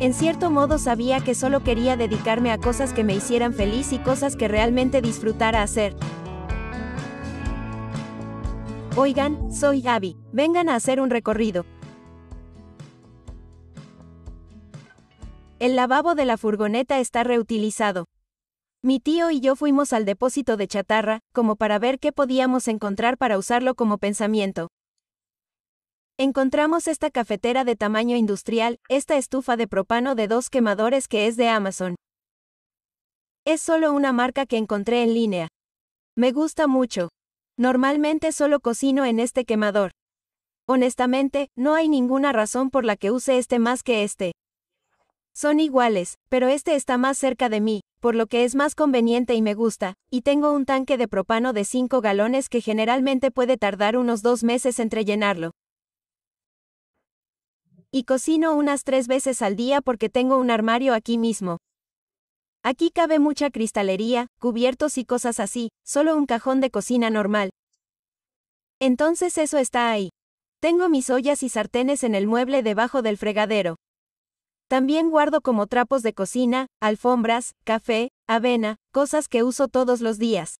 En cierto modo sabía que solo quería dedicarme a cosas que me hicieran feliz y cosas que realmente disfrutara hacer. Oigan, soy Abby, vengan a hacer un recorrido. El lavabo de la furgoneta está reutilizado. Mi tío y yo fuimos al depósito de chatarra, como para ver qué podíamos encontrar para usarlo como pensamiento. Encontramos esta cafetera de tamaño industrial, esta estufa de propano de dos quemadores que es de Amazon. Es solo una marca que encontré en línea. Me gusta mucho. Normalmente solo cocino en este quemador. Honestamente, no hay ninguna razón por la que use este más que este. Son iguales, pero este está más cerca de mí, por lo que es más conveniente y me gusta, y tengo un tanque de propano de 5 galones que generalmente puede tardar unos dos meses entre llenarlo. Y cocino unas tres veces al día porque tengo un armario aquí mismo. Aquí cabe mucha cristalería, cubiertos y cosas así, solo un cajón de cocina normal. Entonces eso está ahí. Tengo mis ollas y sartenes en el mueble debajo del fregadero. También guardo como trapos de cocina, alfombras, café, avena, cosas que uso todos los días.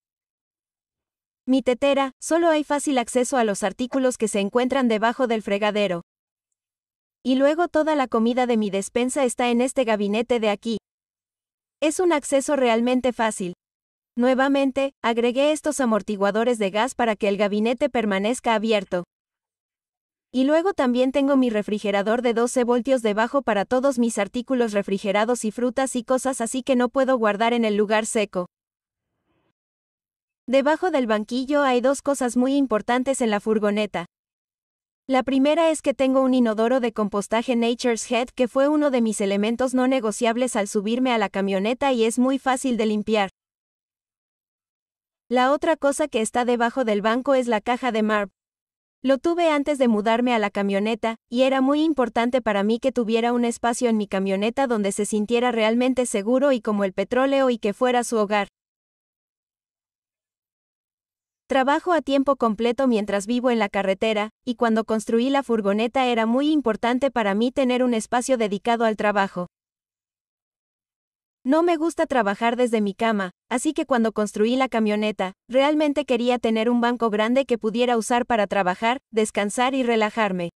Mi tetera, solo hay fácil acceso a los artículos que se encuentran debajo del fregadero y luego toda la comida de mi despensa está en este gabinete de aquí. Es un acceso realmente fácil. Nuevamente, agregué estos amortiguadores de gas para que el gabinete permanezca abierto. Y luego también tengo mi refrigerador de 12 voltios debajo para todos mis artículos refrigerados y frutas y cosas así que no puedo guardar en el lugar seco. Debajo del banquillo hay dos cosas muy importantes en la furgoneta. La primera es que tengo un inodoro de compostaje Nature's Head que fue uno de mis elementos no negociables al subirme a la camioneta y es muy fácil de limpiar. La otra cosa que está debajo del banco es la caja de MARB. Lo tuve antes de mudarme a la camioneta, y era muy importante para mí que tuviera un espacio en mi camioneta donde se sintiera realmente seguro y como el petróleo y que fuera su hogar. Trabajo a tiempo completo mientras vivo en la carretera, y cuando construí la furgoneta era muy importante para mí tener un espacio dedicado al trabajo. No me gusta trabajar desde mi cama, así que cuando construí la camioneta, realmente quería tener un banco grande que pudiera usar para trabajar, descansar y relajarme.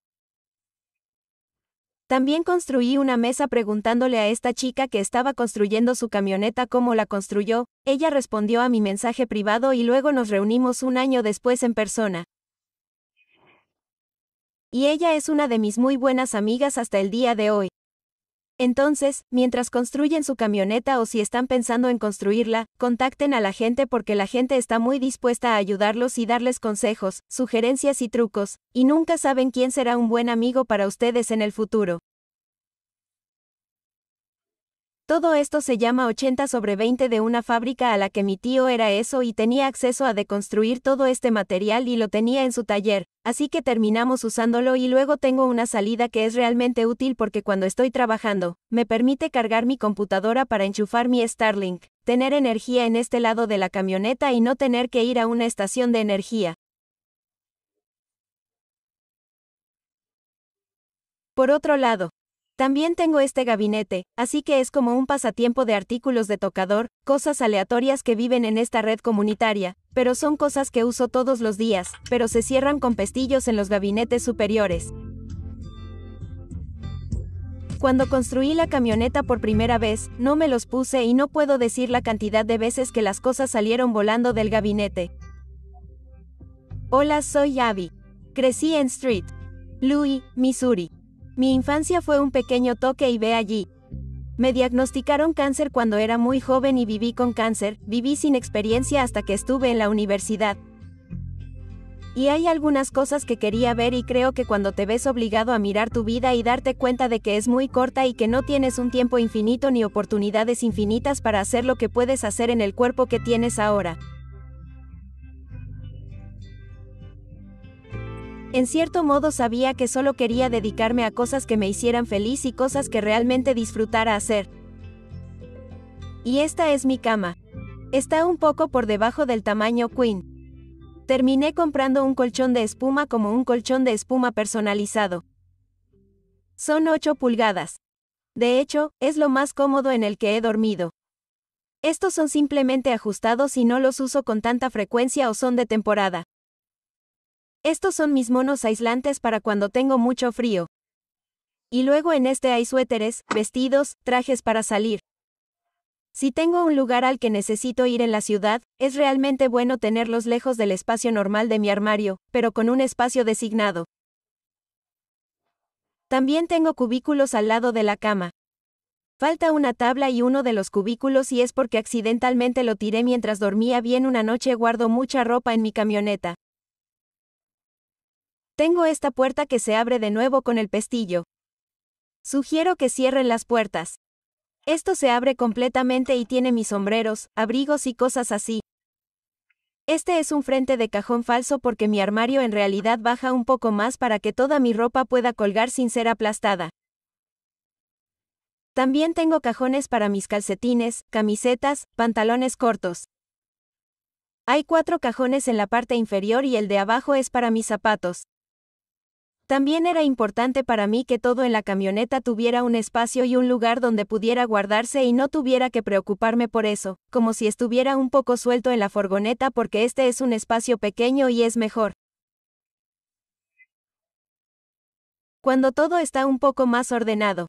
También construí una mesa preguntándole a esta chica que estaba construyendo su camioneta cómo la construyó, ella respondió a mi mensaje privado y luego nos reunimos un año después en persona. Y ella es una de mis muy buenas amigas hasta el día de hoy. Entonces, mientras construyen su camioneta o si están pensando en construirla, contacten a la gente porque la gente está muy dispuesta a ayudarlos y darles consejos, sugerencias y trucos, y nunca saben quién será un buen amigo para ustedes en el futuro. Todo esto se llama 80 sobre 20 de una fábrica a la que mi tío era eso y tenía acceso a deconstruir todo este material y lo tenía en su taller, así que terminamos usándolo y luego tengo una salida que es realmente útil porque cuando estoy trabajando, me permite cargar mi computadora para enchufar mi Starlink, tener energía en este lado de la camioneta y no tener que ir a una estación de energía. Por otro lado, también tengo este gabinete, así que es como un pasatiempo de artículos de tocador, cosas aleatorias que viven en esta red comunitaria, pero son cosas que uso todos los días, pero se cierran con pestillos en los gabinetes superiores. Cuando construí la camioneta por primera vez, no me los puse y no puedo decir la cantidad de veces que las cosas salieron volando del gabinete. Hola, soy Abby. Crecí en Street, Louis, Missouri. Mi infancia fue un pequeño toque y ve allí. Me diagnosticaron cáncer cuando era muy joven y viví con cáncer, viví sin experiencia hasta que estuve en la universidad. Y hay algunas cosas que quería ver y creo que cuando te ves obligado a mirar tu vida y darte cuenta de que es muy corta y que no tienes un tiempo infinito ni oportunidades infinitas para hacer lo que puedes hacer en el cuerpo que tienes ahora, En cierto modo sabía que solo quería dedicarme a cosas que me hicieran feliz y cosas que realmente disfrutara hacer. Y esta es mi cama. Está un poco por debajo del tamaño queen. Terminé comprando un colchón de espuma como un colchón de espuma personalizado. Son 8 pulgadas. De hecho, es lo más cómodo en el que he dormido. Estos son simplemente ajustados y no los uso con tanta frecuencia o son de temporada. Estos son mis monos aislantes para cuando tengo mucho frío. Y luego en este hay suéteres, vestidos, trajes para salir. Si tengo un lugar al que necesito ir en la ciudad, es realmente bueno tenerlos lejos del espacio normal de mi armario, pero con un espacio designado. También tengo cubículos al lado de la cama. Falta una tabla y uno de los cubículos y es porque accidentalmente lo tiré mientras dormía bien una noche guardo mucha ropa en mi camioneta. Tengo esta puerta que se abre de nuevo con el pestillo. Sugiero que cierren las puertas. Esto se abre completamente y tiene mis sombreros, abrigos y cosas así. Este es un frente de cajón falso porque mi armario en realidad baja un poco más para que toda mi ropa pueda colgar sin ser aplastada. También tengo cajones para mis calcetines, camisetas, pantalones cortos. Hay cuatro cajones en la parte inferior y el de abajo es para mis zapatos. También era importante para mí que todo en la camioneta tuviera un espacio y un lugar donde pudiera guardarse y no tuviera que preocuparme por eso, como si estuviera un poco suelto en la furgoneta porque este es un espacio pequeño y es mejor. Cuando todo está un poco más ordenado.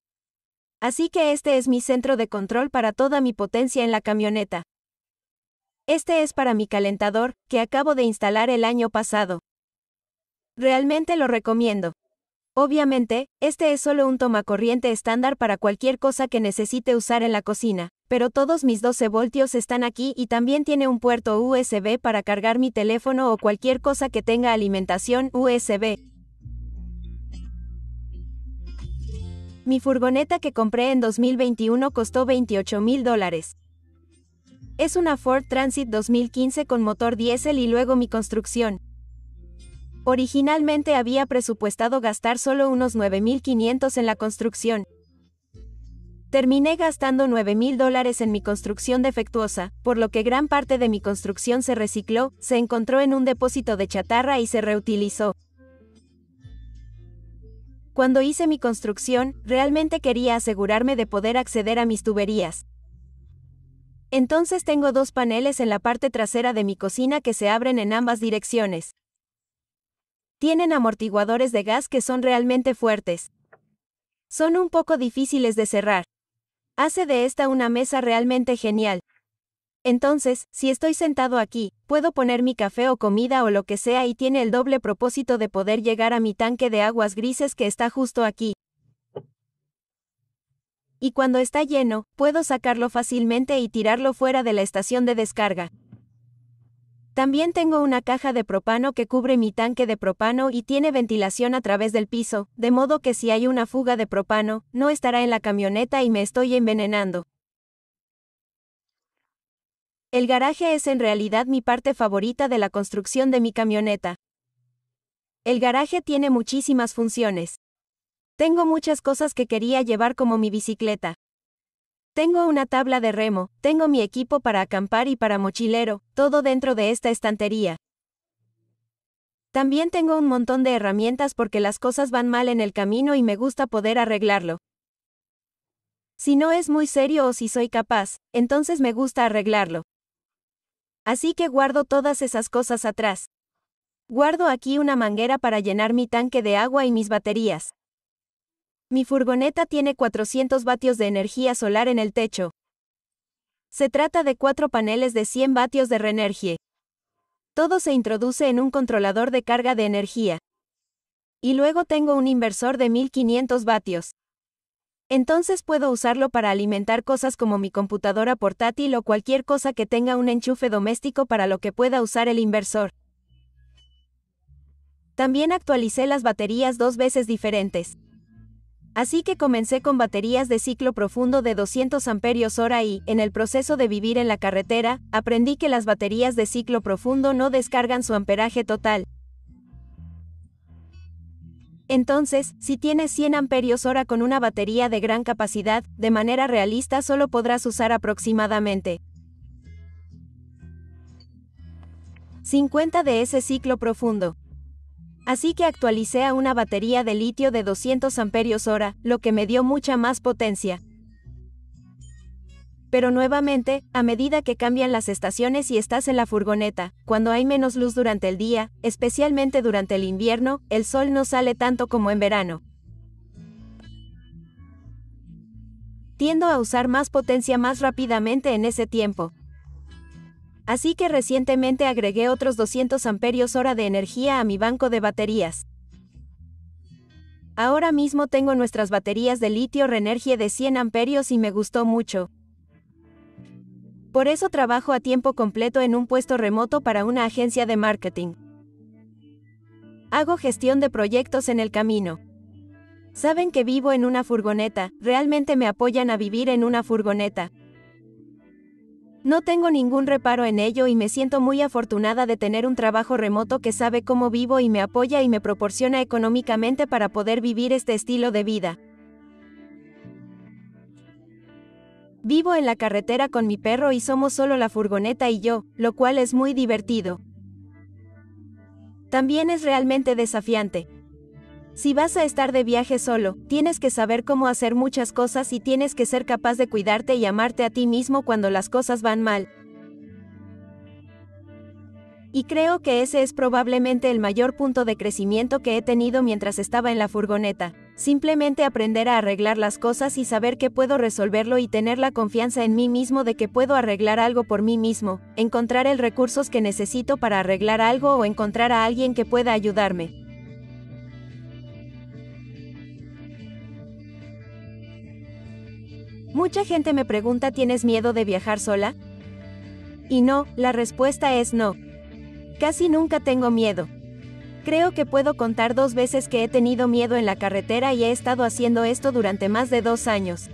Así que este es mi centro de control para toda mi potencia en la camioneta. Este es para mi calentador, que acabo de instalar el año pasado. Realmente lo recomiendo. Obviamente, este es solo un tomacorriente estándar para cualquier cosa que necesite usar en la cocina, pero todos mis 12 voltios están aquí y también tiene un puerto USB para cargar mi teléfono o cualquier cosa que tenga alimentación USB. Mi furgoneta que compré en 2021 costó 28 mil dólares. Es una Ford Transit 2015 con motor diésel y luego mi construcción, Originalmente había presupuestado gastar solo unos 9.500 en la construcción. Terminé gastando 9.000 dólares en mi construcción defectuosa, por lo que gran parte de mi construcción se recicló, se encontró en un depósito de chatarra y se reutilizó. Cuando hice mi construcción, realmente quería asegurarme de poder acceder a mis tuberías. Entonces tengo dos paneles en la parte trasera de mi cocina que se abren en ambas direcciones tienen amortiguadores de gas que son realmente fuertes. Son un poco difíciles de cerrar. Hace de esta una mesa realmente genial. Entonces, si estoy sentado aquí, puedo poner mi café o comida o lo que sea y tiene el doble propósito de poder llegar a mi tanque de aguas grises que está justo aquí. Y cuando está lleno, puedo sacarlo fácilmente y tirarlo fuera de la estación de descarga. También tengo una caja de propano que cubre mi tanque de propano y tiene ventilación a través del piso, de modo que si hay una fuga de propano, no estará en la camioneta y me estoy envenenando. El garaje es en realidad mi parte favorita de la construcción de mi camioneta. El garaje tiene muchísimas funciones. Tengo muchas cosas que quería llevar como mi bicicleta. Tengo una tabla de remo, tengo mi equipo para acampar y para mochilero, todo dentro de esta estantería. También tengo un montón de herramientas porque las cosas van mal en el camino y me gusta poder arreglarlo. Si no es muy serio o si soy capaz, entonces me gusta arreglarlo. Así que guardo todas esas cosas atrás. Guardo aquí una manguera para llenar mi tanque de agua y mis baterías. Mi furgoneta tiene 400 vatios de energía solar en el techo. Se trata de cuatro paneles de 100 vatios de Renergie. Todo se introduce en un controlador de carga de energía. Y luego tengo un inversor de 1500 vatios. Entonces puedo usarlo para alimentar cosas como mi computadora portátil o cualquier cosa que tenga un enchufe doméstico para lo que pueda usar el inversor. También actualicé las baterías dos veces diferentes. Así que comencé con baterías de ciclo profundo de 200 amperios hora y, en el proceso de vivir en la carretera, aprendí que las baterías de ciclo profundo no descargan su amperaje total. Entonces, si tienes 100 amperios hora con una batería de gran capacidad, de manera realista solo podrás usar aproximadamente 50 de ese ciclo profundo. Así que actualicé a una batería de litio de 200 amperios hora, lo que me dio mucha más potencia. Pero nuevamente, a medida que cambian las estaciones y estás en la furgoneta, cuando hay menos luz durante el día, especialmente durante el invierno, el sol no sale tanto como en verano. Tiendo a usar más potencia más rápidamente en ese tiempo. Así que recientemente agregué otros 200 amperios hora de energía a mi banco de baterías. Ahora mismo tengo nuestras baterías de litio Renergie de 100 amperios y me gustó mucho. Por eso trabajo a tiempo completo en un puesto remoto para una agencia de marketing. Hago gestión de proyectos en el camino. Saben que vivo en una furgoneta, realmente me apoyan a vivir en una furgoneta. No tengo ningún reparo en ello y me siento muy afortunada de tener un trabajo remoto que sabe cómo vivo y me apoya y me proporciona económicamente para poder vivir este estilo de vida. Vivo en la carretera con mi perro y somos solo la furgoneta y yo, lo cual es muy divertido. También es realmente desafiante, si vas a estar de viaje solo, tienes que saber cómo hacer muchas cosas y tienes que ser capaz de cuidarte y amarte a ti mismo cuando las cosas van mal. Y creo que ese es probablemente el mayor punto de crecimiento que he tenido mientras estaba en la furgoneta. Simplemente aprender a arreglar las cosas y saber que puedo resolverlo y tener la confianza en mí mismo de que puedo arreglar algo por mí mismo, encontrar el recursos que necesito para arreglar algo o encontrar a alguien que pueda ayudarme. Mucha gente me pregunta ¿tienes miedo de viajar sola? Y no, la respuesta es no. Casi nunca tengo miedo. Creo que puedo contar dos veces que he tenido miedo en la carretera y he estado haciendo esto durante más de dos años.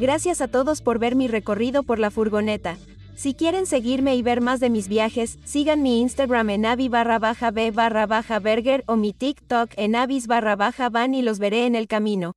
Gracias a todos por ver mi recorrido por la furgoneta. Si quieren seguirme y ver más de mis viajes, sigan mi Instagram en avi barra baja b barra baja berger o mi TikTok en avis barra baja van y los veré en el camino.